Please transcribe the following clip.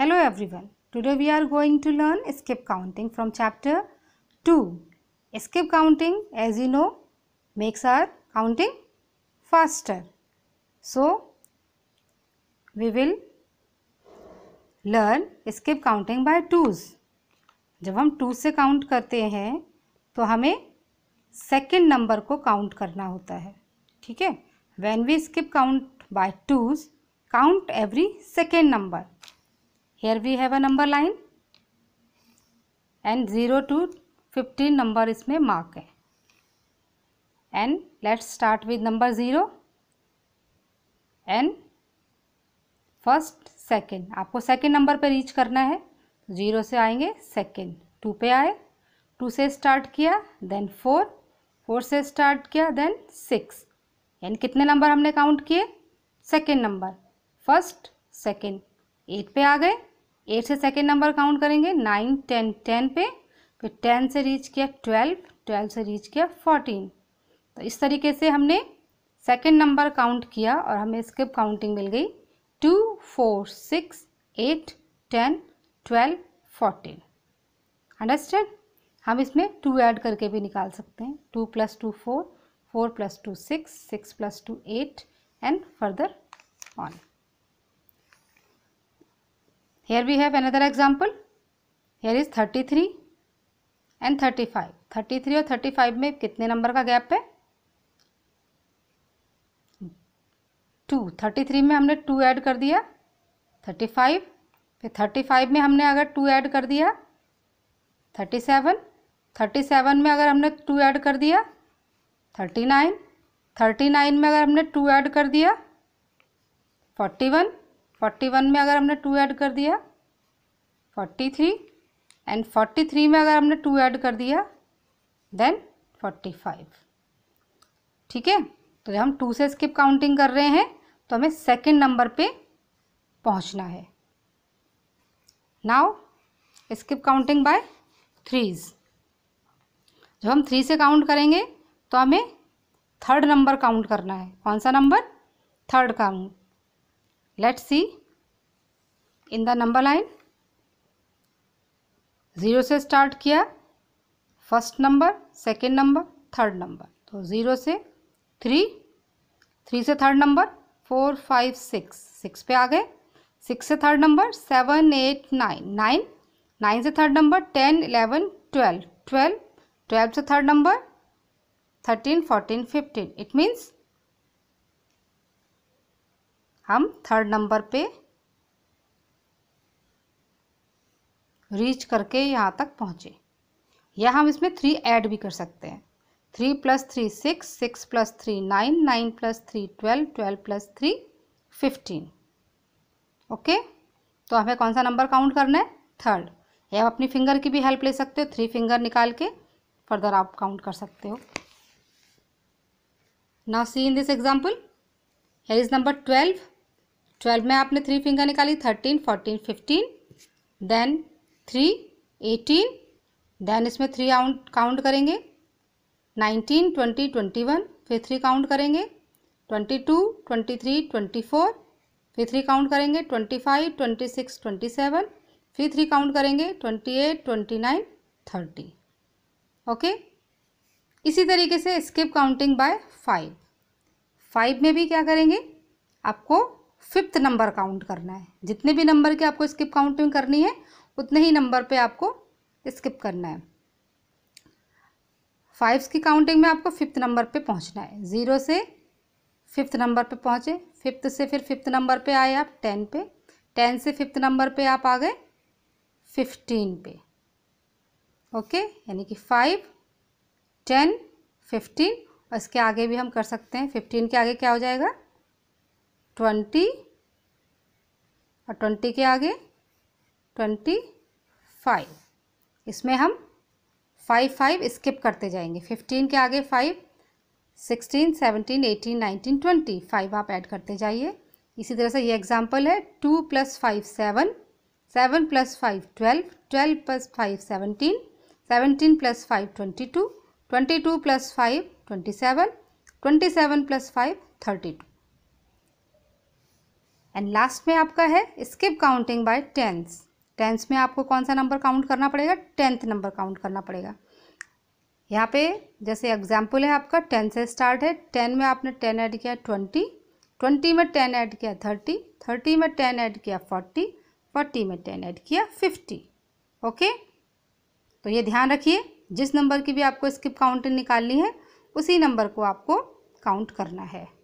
Hello everyone. Today we are going to learn skip counting from chapter 2. Skip counting as you know makes our counting faster. So we will learn skip counting by twos. जब हम to से count करते हैं तो हमें second number को count करना होता है ठीक है when we skip count by twos count every second number here we have a number line and 0 to 15 number इसमें mark है and let's start with number 0 and first second आपको second number पे reach करना है zero से आएंगे second to पे आए टू से स्टार्ट किया देन फोर फोर से स्टार्ट किया देन सिक्स यानी कितने नंबर हमने काउंट किए second number first second eight पे आ गए एट से सेकेंड नंबर काउंट करेंगे नाइन टेन टेन पे फिर टेन से रीच किया ट्वेल्व ट्वेल्व से रीच किया फोर्टीन तो इस तरीके से हमने सेकेंड नंबर काउंट किया और हमें स्किप काउंटिंग मिल गई two four six eight ten twelve fourteen understand हम इसमें टू ऐड करके भी निकाल सकते हैं two plus two four four plus two six six plus two eight and further on here we have another example here is 33 and thirty five thirty three और thirty five में कितने number का gap है to thirty three में हमने to add कर दिया thirty five फिर थर्टी फाइव में हमने अगर टू ऐड कर दिया थर्टी सेवन थर्टी सेवन में अगर हमने टू ऐड कर दिया थर्टी नाइन थर्टी नाइन में अगर हमने टू ऐड कर दिया फोर्टी वन फोर्टी वन में अगर हमने टू ऐड कर दिया forty three and forty three में अगर हमने टू ऐड कर दिया देन फोर्टी फाइव ठीक है तो जब हम टू से स्किप काउंटिंग कर रहे हैं तो हमें सेकेंड नंबर पे पहुंचना है now skip counting by threes जब हम थ्री से काउंट करेंगे तो हमें थर्ड नंबर काउंट करना है कौन सा number third count let's see in the number line zero से स्टार्ट किया first number second number third number तो ज़ीरो से थ्री थ्री से third number four five six six पे आ गए सिक्स से third number seven eight nine nine nine से third number ten eleven twelve twelve twelve से third number thirteen fourteen fifteen it means हम third number पे reach करके यहाँ तक पहुँचे या हम इसमें थ्री ऐड भी कर सकते हैं three plus three six six plus three nine nine plus three twelve twelve plus three fifteen okay तो हमें कौन सा नंबर काउंट करना है थर्ड या आप अपनी फिंगर की भी हेल्प ले सकते हो थ्री फिंगर निकाल के फर्दर आप काउंट कर सकते हो now see in this example here is number twelve twelve में आपने थ्री फिंगर निकाली thirteen fourteen fifteen then three eighteen then इसमें थ्री आउंट काउंट करेंगे नाइनटीन ट्वेंटी ट्वेंटी वन फिर थ्री काउंट करेंगे twenty two twenty three twenty four फिर three count करेंगे twenty five twenty six twenty seven फिर three count करेंगे twenty eight twenty nine thirty okay इसी तरीके से skip counting bye five five में भी क्या करेंगे आपको फिफ्थ नंबर काउंट करना है जितने भी नंबर के आपको स्किप काउंटिंग करनी है उतने ही नंबर पे आपको स्किप करना है फाइव्स की काउंटिंग में आपको फिफ्थ नंबर पे पहुंचना है ज़ीरो से फिफ्थ नंबर पे पहुंचे फिफ्थ से फिर फिफ्थ नंबर पे आए आप टेन पे टेन से फिफ्थ नंबर पे आप आ गए फिफ्टीन पे ओके यानी कि फाइव टेन फिफ्टीन और इसके आगे भी हम कर सकते हैं फिफ्टीन के आगे क्या हो जाएगा ट्वेंटी और ट्वेंटी के आगे ट्वेंटी फाइव इसमें हम फाइव फाइव स्किप करते जाएंगे फिफ्टीन के आगे five sixteen seventeen eighteen nineteen twenty five आप ऐड करते जाइए इसी तरह से ये एग्जाम्पल है two plus five seven seven plus five twelve twelve plus five seventeen seventeen plus five twenty two twenty two plus five twenty seven twenty seven plus five thirty two and last में आपका है skip counting by tens tens में आपको कौन सा number count करना पड़ेगा tenth number count करना पड़ेगा यहाँ पे जैसे एग्जाम्पल है आपका टेन से स्टार्ट है टेन में आपने टेन ऐड किया ट्वेंटी ट्वेंटी में टेन ऐड किया थर्टी थर्टी में टेन ऐड किया फोर्टी फोर्टी में टेन ऐड किया फिफ्टी ओके तो ये ध्यान रखिए जिस नंबर की भी आपको स्किप काउंटिंग निकालनी है उसी नंबर को आपको काउंट करना है